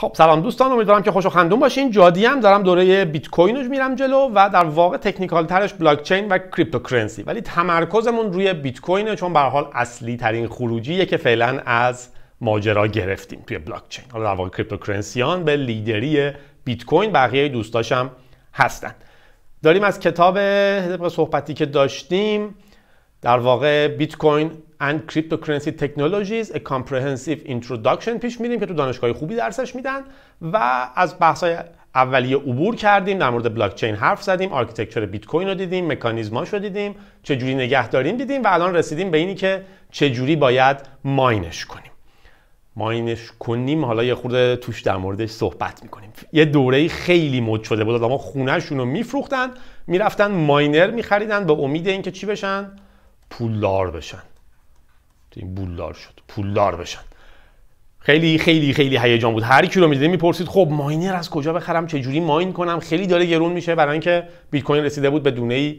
خب سلام دوستان امیدوارم که خوش و خندون باشین جادی هم دارم دوره بیت رو میرم جلو و در واقع تکنیکال ترش بلاک چین و کریپتوکرنسی ولی تمرکزمون روی بیت کوینه چون به حال اصلی ترین خروجیه که فعلا از ماجرا گرفتیم توی بلاک چین حالا در واقع کریپتوکرنسیان به لیدری بیت کوین بقیه دوستاشم هستن داریم از کتاب صحبتی که داشتیم در واقع بیت کوین and Cryptocurrency Technologies A Comprehensive Introduction پیش میریم که تو دانشگاه خوبی درسش میدن و از بحث‌های اولیه عبور کردیم در مورد بلاک چین حرف زدیم آرکیتکچر بیت کوین رو دیدیم مکانیزماش رو دیدیم چجوری نگهداریم دیدیم و الان رسیدیم به اینی که جوری باید ماینش کنیم ماینش کنیم حالا یه خورده توش در موردش صحبت میکنیم یه دوره خیلی مد شده بود آدم‌ها خونه‌شون رو میفروختن میرفتن ماینر می‌خریدن به امید اینکه چی بشن پولدار بشن این بولدار شد پولدار بشن خیلی خیلی خیلی هیجان بود هر کی رو می‌دید میپرسید خب ماینر از کجا بخرم چه جوری ماین کنم خیلی داره گرون میشه برای اینکه بیت کوین رسیده بود به دونه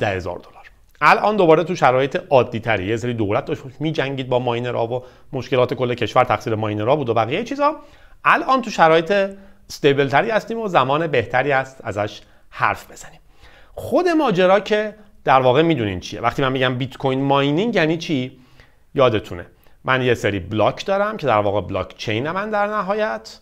ده هزار دلار الان دوباره تو شرایط عادی تری یه سری دولت داشت خب میجنگید با ها و مشکلات کل کشور تقصیر ها بود و بقیه چیزا الان تو شرایط استیبل تری هستیم و زمان بهتری است ازش حرف بزنیم خود ماجرا که در واقع میدونین چیه وقتی من میگم بیت کوین ماینینگ یعنی چی یادتونه من یه سری بلاک دارم که در واقع بلاک چین من در نهایت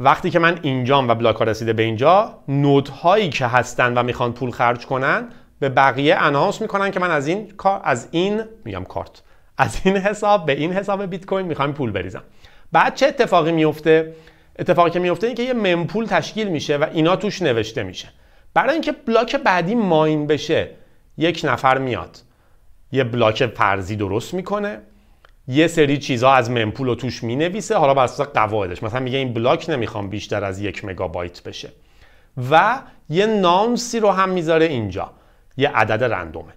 وقتی که من اینجام و بلاک ها رسیده به اینجا نودهایی که هستن و میخوان پول خرج کنن به بقیه اناس میکنن که من از این کار از این میگم کارت از این حساب به این حساب بیت کوین میخوام پول بریزم بعد چه اتفاقی میفته اتفاقی که میفته این که یه ممپول تشکیل میشه و اینا توش نوشته میشه برای اینکه بلاک بعدی ماین بشه یک نفر میاد یه بلاک فرضی درست میکنه یه سری چیزها از منپول رو توش مینویسه حالا بر اساس قواعدش مثلا میگه این بلاک نمیخوام بیشتر از یک مگابایت بشه و یه نانسی رو هم میذاره اینجا یه عدد رندومه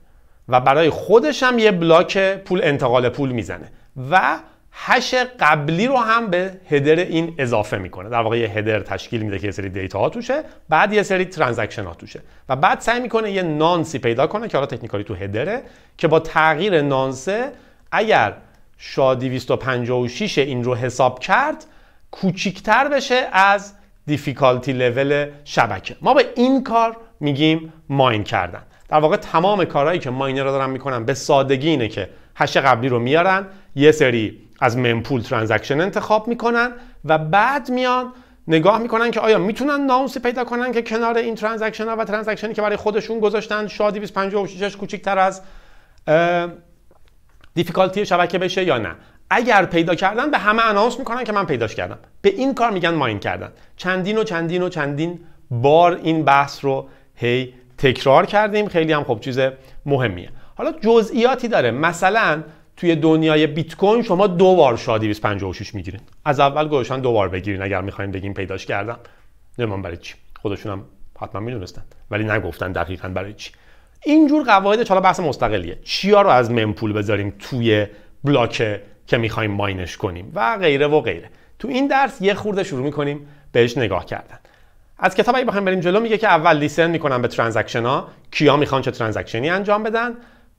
و برای خودش هم یه بلاک پول انتقال پول میزنه و هش قبلی رو هم به هدر این اضافه میکنه در واقع یه هدر تشکیل میده که یه سری دیتا ها توشه بعد یه سری ترانزکشن ها توشه و بعد سعی میکنه یه نانسی پیدا کنه که حالا تکنیکالی تو هدره که با تغییر نانسه اگر شا 256 این رو حساب کرد کوچیکتر بشه از دیفیکالتی لول شبکه ما به این کار میگیم ماین کردن در واقع تمام کارهایی که را دارن میکنن به سادگی اینه که هش قبلی رو میارن یه سری از منپول ترانزکشن انتخاب میکنن و بعد میان نگاه میکنن که آیا میتونن ناونسی پیدا کنن که کنار این ترانزکشن ها و ترانزکشنی که برای خودشون گذاشتن شادی 256 کوچکتر از دیفیکالتی شبکه بشه یا نه اگر پیدا کردن به همه اناونس میکنن که من پیداش کردم به این کار میگن ماین کردن چندین و چندین و چندین بار این بحث رو هی تکرار کردیم خیلی هم خوب چیز مهمیه حالا جزئیاتی داره مثلا توی دنیای بیت کوین شما دو بار شادی 256 میگیرین از اول گوشان دو بار بگیرین اگر میخواین بگیم پیداش کردم نمیدونم برای چی خودشون هم حتما میدونستن ولی نگفتن دقیقا برای چی اینجور قواعدش حالا بحث مستقلیه چیا رو از منپول بذاریم توی بلاک که میخوایم ماینش کنیم و غیره و غیره تو این درس یه خورده شروع میکنیم بهش نگاه کردن از کتابی اگه بخوایم بریم جلو میگه که اول لیسن میکنم به ترانزکشن ها کیا میخوان چه ترانزکشنی انجام بدن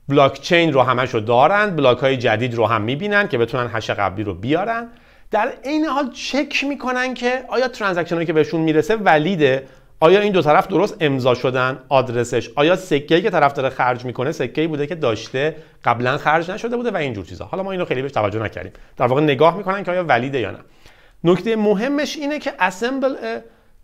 بلاکچین رو همش رو دارن بلاک های جدید رو هم میبینن که بتونن هش قبلی رو بیارن در عین حال چک میکنن که آیا ترانزکشن که بهشون میرسه ولیده آیا این دو طرف درست امضا شدن آدرسش آیا سکه که طرف داره خرج میکنه سکه بوده که داشته قبلا خرج نشده بوده و اینجور چیزا حالا ما اینو خیلی بهش توجه نکردیم در واقع نگاه میکنن که آیا ولیده یا نه نکته مهمش اینه که assemble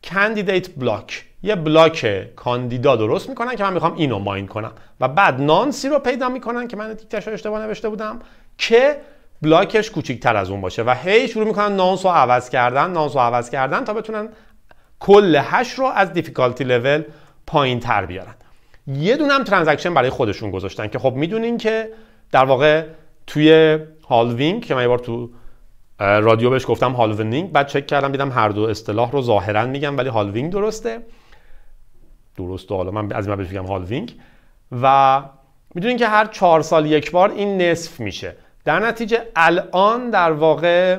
a بلاک یه بلاک کاندیدا درست میکنن که من میخوام اینو ماین کنم و بعد نانسی رو پیدا میکنن که من تیکتش رو اشتباه نوشته بودم که بلاکش کوچیکتر از اون باشه و هی شروع میکنن نانس رو عوض کردن نانس رو عوض کردن تا بتونن کل هش رو از دیفیکالتی لول پایین تر بیارن یه دونم ترانزکشن برای خودشون گذاشتن که خب میدونین که در واقع توی هالوینگ که من یه بار تو رادیو بهش گفتم هالوینگ بعد چک کردم دیدم هر دو اصطلاح رو ظاهرا میگم ولی هالوینگ درسته درست حالا من از من بگم میگم هالوینگ و میدونین که هر چهار سال یک بار این نصف میشه در نتیجه الان در واقع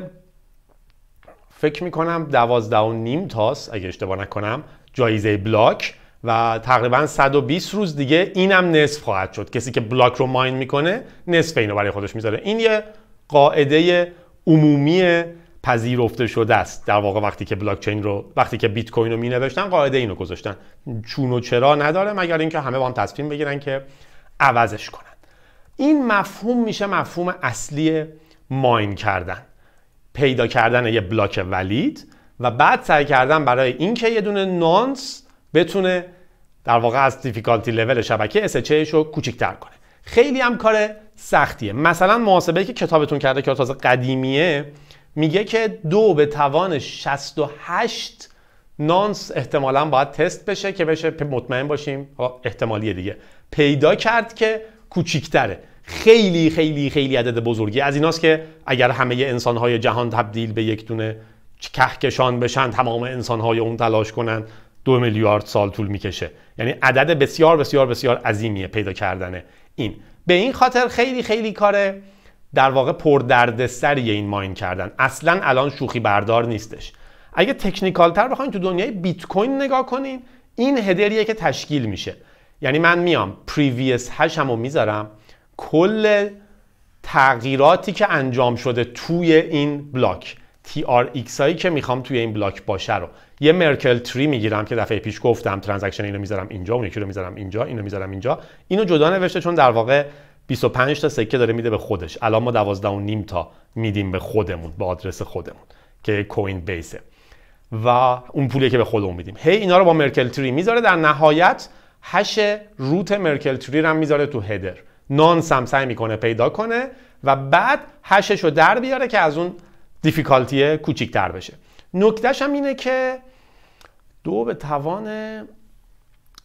فکر میکنم دوازده و نیم تاس اگه اشتباه نکنم جایزه بلاک و تقریبا 120 روز دیگه اینم نصف خواهد شد کسی که بلاک رو ماین میکنه نصف اینو برای خودش میذاره این یه قاعده عمومیه پذیرفته شده است در واقع وقتی که بلاک چین رو وقتی که بیت کوین رو می نوشتن قاعده اینو گذاشتن چون و چرا نداره مگر اینکه همه با هم تصمیم بگیرن که عوضش کنن این مفهوم میشه مفهوم اصلی ماین کردن پیدا کردن یه بلاک ولید و بعد سعی کردن برای اینکه یه دونه نانس بتونه در واقع از دیفیکالتی لول شبکه SHH رو کوچیک‌تر کنه خیلی هم کار سختیه مثلا محاسبه که کتابتون کرده که تازه قدیمیه میگه که دو به توان 68 نانس احتمالا باید تست بشه که بشه مطمئن باشیم احتمالیه دیگه پیدا کرد که کوچیکتره خیلی خیلی خیلی عدد بزرگی از ایناست که اگر همه انسانهای جهان تبدیل به یک دونه کهکشان بشن تمام انسانهای اون تلاش کنن دو میلیارد سال طول میکشه یعنی عدد بسیار بسیار بسیار عظیمیه پیدا کردن این به این خاطر خیلی خیلی کاره در واقع پردردسری این ماین کردن اصلا الان شوخی بردار نیستش اگه تکنیکال تر بخواین تو دنیای بیت کوین نگاه کنین این هدریه که تشکیل میشه یعنی من میام پریویس هشم رو میذارم کل تغییراتی که انجام شده توی این بلاک TRX هایی که میخوام توی این بلاک باشه رو یه مرکل تری میگیرم که دفعه پیش گفتم ترانزکشن اینو میذارم اینجا اون یکی رو میذارم اینجا اینو میذارم اینجا اینو جدا نوشته چون در واقع 25 تا سکه داره میده به خودش الان ما 12 و نیم تا میدیم به خودمون به آدرس خودمون که کوین بیسه و اون پولی که به خودمون میدیم هی اینا رو با مرکل تری میذاره در نهایت هش روت مرکل تری رو هم میذاره تو هدر نان سعی میکنه پیدا کنه و بعد هشش رو در بیاره که از اون دیفیکالتی کوچیکتر بشه نکتهش هم اینه که دو به توان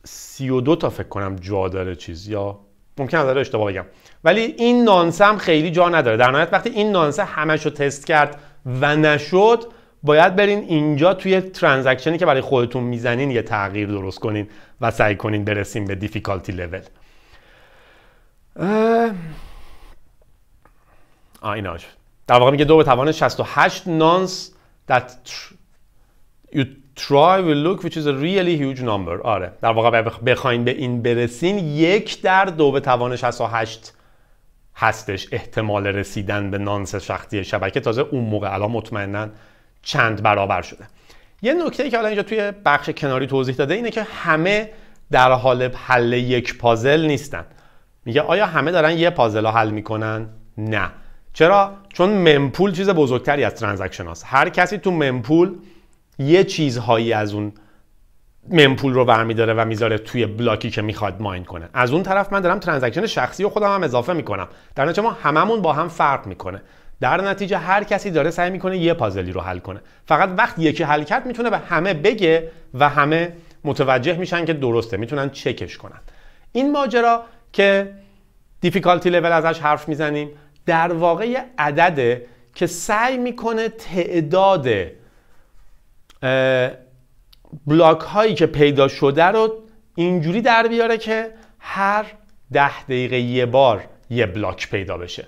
32 تا فکر کنم جا داره چیز یا ممکن داره اشتباه بگم ولی این نانسه هم خیلی جا نداره در نهایت وقتی این نانسه همش رو تست کرد و نشد باید برین اینجا توی ترانزکشنی که برای خودتون میزنین یه تغییر درست کنین و سعی کنین برسیم به دیفیکالتی لول آه اینا در واقع میگه دو به توان 68 نانس that try will look which is a really huge number آره در واقع بخواین به این برسین یک در دو به توان 68 هستش احتمال رسیدن به نانس شخصی شبکه تازه اون موقع الان مطمئنا چند برابر شده یه نکته که حالا اینجا توی بخش کناری توضیح داده اینه که همه در حال حل یک پازل نیستن میگه آیا همه دارن یه پازل رو حل میکنن نه چرا چون ممپول چیز بزرگتری از ترانزکشن هست هر کسی تو ممپول یه چیزهایی از اون منپول رو برمیداره و میذاره توی بلاکی که میخواد ماین کنه از اون طرف من دارم ترانزکشن شخصی و خودم هم اضافه میکنم در نتیجه ما هممون با هم فرق میکنه در نتیجه هر کسی داره سعی میکنه یه پازلی رو حل کنه فقط وقت یکی حل کرد میتونه به همه بگه و همه متوجه میشن که درسته میتونن چکش کنن این ماجرا که دیفیکالتی لول ازش حرف میزنیم در واقع عدده که سعی میکنه تعداد بلاک هایی که پیدا شده رو اینجوری در بیاره که هر ده دقیقه یه بار یه بلاک پیدا بشه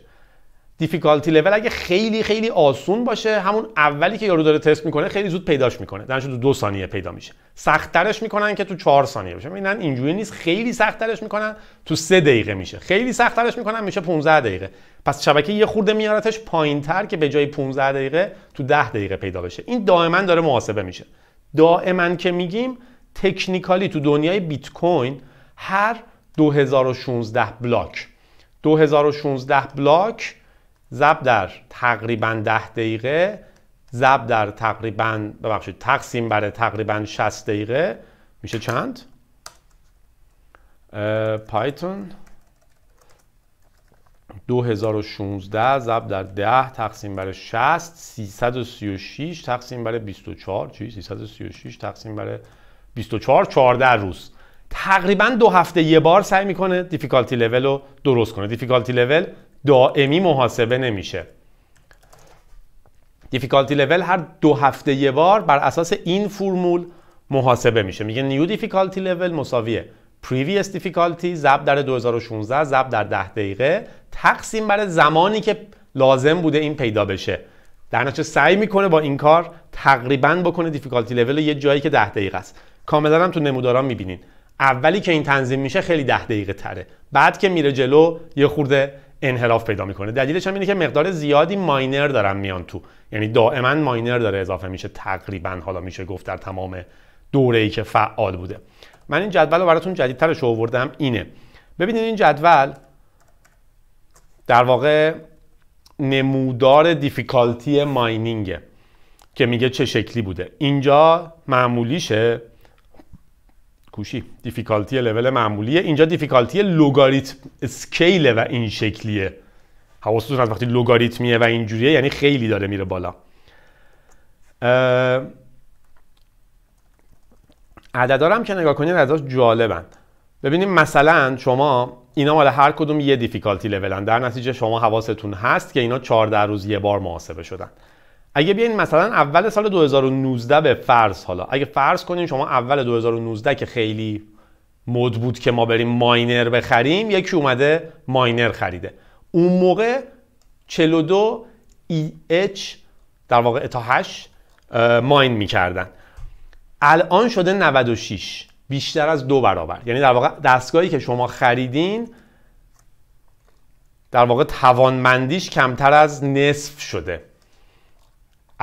دیفیکالتی لول اگه خیلی خیلی آسون باشه همون اولی که یارو داره تست میکنه خیلی زود پیداش میکنه درش تو دو ثانیه پیدا میشه سختترش میکنن که تو چهار ثانیه بشه میبینن اینجوری نیست خیلی سختترش میکنن تو سه دقیقه میشه خیلی سختترش میکنن میشه 15 دقیقه پس شبکه یه خورده میارتش تر که به جای 15 دقیقه تو 10 دقیقه پیدا بشه این دائما داره محاسبه میشه دائما که میگیم تکنیکالی تو دنیای بیت کوین هر 2016 بلاک 2016 بلاک زب در تقریبا 10 دقیقه زب در تقریبا ببخشید تقسیم بر تقریبا 60 دقیقه میشه چند پایتون 2016 زب در 10 تقسیم بر 60 336 تقسیم بر 24 چی 336 تقسیم بر 24 14 روز تقریبا دو هفته یه بار سعی میکنه دیفیکالتی لول رو درست کنه دیفیکالتی لول دائمی محاسبه نمیشه دیفیکالتی لول هر دو هفته یه بار بر اساس این فرمول محاسبه میشه میگه نیو دیفیکالتی لول مساویه پریویس دیفیکالتی زب در 2016 زب در 10 دقیقه تقسیم بر زمانی که لازم بوده این پیدا بشه در نتیجه سعی میکنه با این کار تقریبا بکنه دیفیکالتی لول یه جایی که 10 دقیقه است کاملا هم تو نمودارا میبینین اولی که این تنظیم میشه خیلی 10 دقیقه تره بعد که میره جلو یه خورده انحراف پیدا میکنه دلیلش هم اینه که مقدار زیادی ماینر دارن میان تو یعنی دائما ماینر داره اضافه میشه تقریبا حالا میشه گفت در تمام دوره ای که فعال بوده من این جدول رو براتون جدیدترش آوردم اینه ببینید این جدول در واقع نمودار دیفیکالتی ماینینگه که میگه چه شکلی بوده اینجا معمولیشه کوشی دیفیکالتی لول معمولیه اینجا دیفیکالتی لوگاریتم اسکیل و این شکلیه حواستون از وقتی لوگاریتمیه و اینجوریه یعنی خیلی داره میره بالا هم که نگاه کنید عدداش جالبن ببینیم مثلا شما اینا مال هر کدوم یه دیفیکالتی لولن در نتیجه شما حواستون هست که اینا 14 روز یه بار محاسبه شدن اگه بیاین مثلا اول سال 2019 به فرض حالا اگه فرض کنیم شما اول 2019 که خیلی مد بود که ما بریم ماینر بخریم یکی اومده ماینر خریده اون موقع 42 EH در واقع تا 8 ماین میکردن الان شده 96 بیشتر از دو برابر یعنی در واقع دستگاهی که شما خریدین در واقع توانمندیش کمتر از نصف شده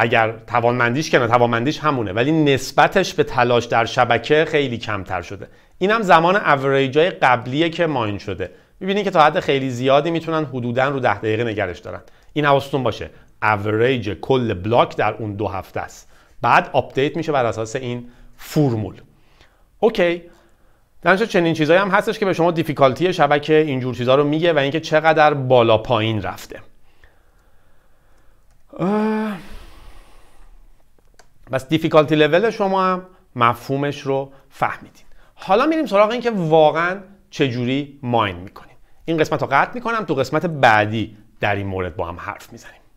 اگر توانمندیش که نه توانمندیش همونه ولی نسبتش به تلاش در شبکه خیلی کمتر شده این هم زمان اوریجای قبلیه که ماین شده میبینید که تا حد خیلی زیادی میتونن حدودا رو ده دقیقه نگرش دارن این حواستون باشه اوریج کل بلاک در اون دو هفته است بعد آپدیت میشه بر اساس این فرمول اوکی در چنین چیزایی هم هستش که به شما دیفیکالتی شبکه اینجور چیزها رو میگه و اینکه چقدر بالا پایین رفته بس دیفیکالتی لول شما هم مفهومش رو فهمیدین حالا میریم سراغ اینکه که واقعا چجوری ماین میکنیم این قسمت رو قطع میکنم تو قسمت بعدی در این مورد با هم حرف میزنیم